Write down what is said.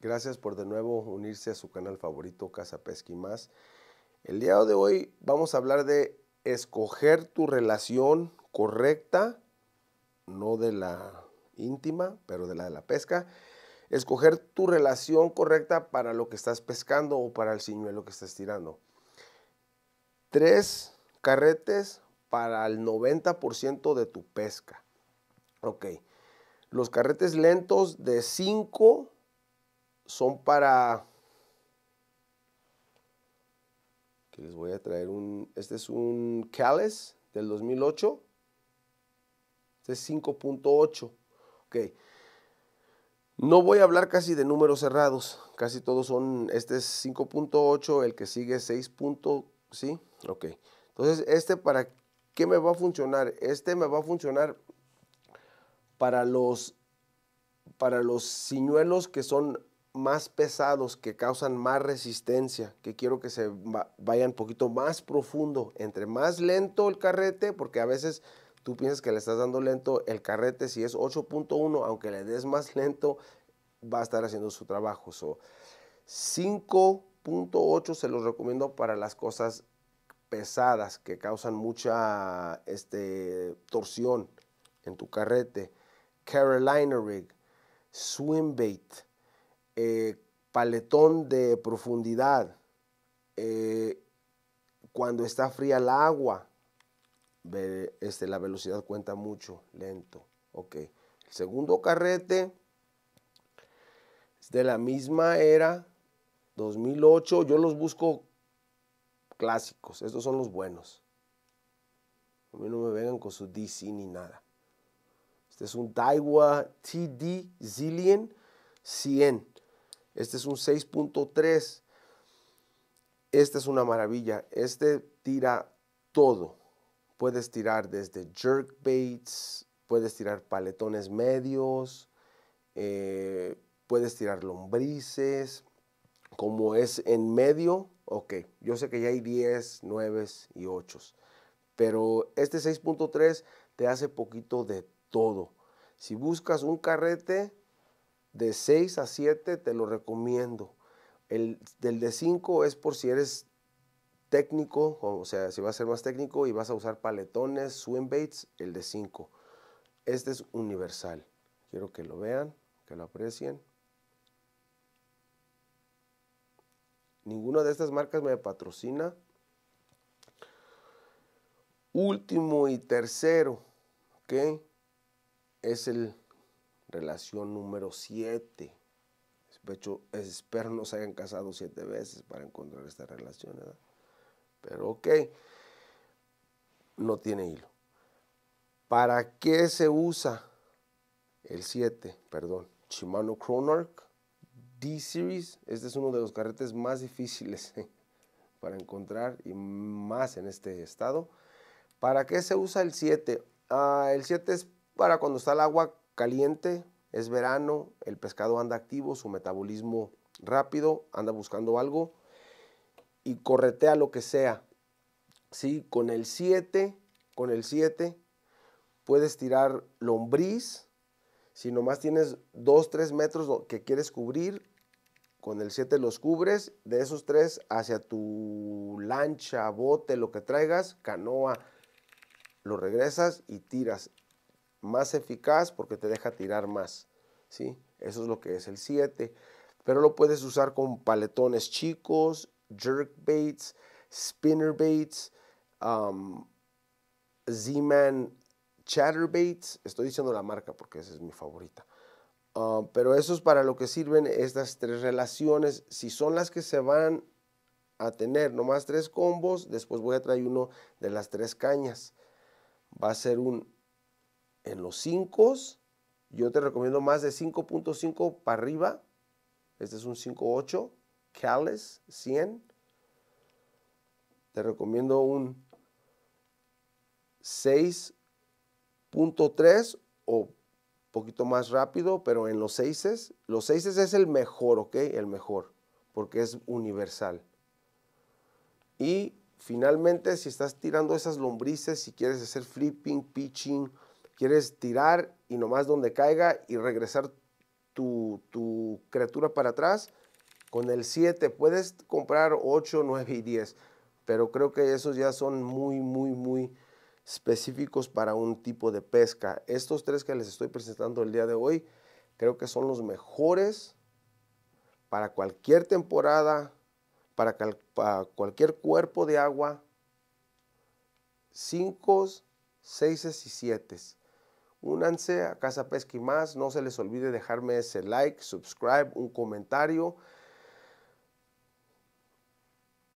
Gracias por de nuevo unirse a su canal favorito Casa Pesca y más. El día de hoy vamos a hablar de escoger tu relación correcta, no de la íntima, pero de la de la pesca. Escoger tu relación correcta para lo que estás pescando o para el señuelo que estás tirando. Tres carretes para el 90% de tu pesca. Ok. Los carretes lentos de 5 son para... Que les voy a traer un... Este es un calles del 2008. Este es 5.8. Ok. No voy a hablar casi de números cerrados. Casi todos son... Este es 5.8, el que sigue 6. ¿Sí? Ok. Entonces, este para qué me va a funcionar? Este me va a funcionar para los para los ciñuelos que son más pesados que causan más resistencia, que quiero que se vayan un poquito más profundo, entre más lento el carrete, porque a veces tú piensas que le estás dando lento el carrete, si es 8.1, aunque le des más lento, va a estar haciendo su trabajo. 5.8 se los recomiendo para las cosas pesadas que causan mucha este, torsión en tu carrete. Carolina Rig, Swim Bait eh, paletón de profundidad, eh, cuando está fría el agua, este, la velocidad cuenta mucho, lento. Ok. El segundo carrete es de la misma era, 2008. Yo los busco clásicos, estos son los buenos. A mí no me vengan con su DC ni nada. Este es un Daiwa TD Zillion 100. Este es un 6.3. Esta es una maravilla. Este tira todo. Puedes tirar desde jerk baits. puedes tirar paletones medios, eh, puedes tirar lombrices. Como es en medio, ok, yo sé que ya hay 10, 9 y 8. Pero este 6.3 te hace poquito de todo. Si buscas un carrete, de 6 a 7 te lo recomiendo. El, del de 5 es por si eres técnico, o sea, si vas a ser más técnico y vas a usar paletones, swim baits, el de 5. Este es universal. Quiero que lo vean, que lo aprecien. Ninguna de estas marcas me patrocina. Último y tercero, que Es el Relación número 7. Espero no se hayan casado siete veces para encontrar esta relación, Pero ok, no tiene hilo. ¿Para qué se usa el 7? Perdón, Shimano Cronark D-Series. Este es uno de los carretes más difíciles ¿eh? para encontrar y más en este estado. ¿Para qué se usa el 7? Ah, el 7 es para cuando está el agua caliente, es verano, el pescado anda activo, su metabolismo rápido, anda buscando algo y corretea lo que sea. ¿Sí? Con el 7, con el 7 puedes tirar lombriz. Si nomás tienes 2, 3 metros que quieres cubrir, con el 7 los cubres. De esos 3 hacia tu lancha, bote, lo que traigas, canoa, lo regresas y tiras más eficaz porque te deja tirar más. ¿sí? Eso es lo que es el 7. Pero lo puedes usar con paletones chicos, jerk baits, spinner baits, um, Z-Man Baits. Estoy diciendo la marca porque esa es mi favorita. Ah, pero eso es para lo que sirven estas tres relaciones. Si son las que se van a tener nomás tres combos, después voy a traer uno de las tres cañas. Va a ser un en los 5, yo te recomiendo más de 5.5 para arriba. Este es un 5.8, Calis, 100. Te recomiendo un 6.3 o poquito más rápido, pero en los 6 los 6 es el mejor, ¿ok? El mejor, porque es universal. Y finalmente, si estás tirando esas lombrices, si quieres hacer flipping, pitching, Quieres tirar y nomás donde caiga y regresar tu, criatura para atrás. Con el 7 puedes comprar 8, 9 y 10, pero creo que esos ya son muy, muy, muy específicos para un tipo de pesca. Estos tres que les estoy presentando el día de hoy, creo que son los mejores para cualquier temporada, para, para cualquier cuerpo de agua. 5, 6 y 7. Únanse a Casa Pesca más. No se les olvide dejarme ese like, subscribe, un comentario.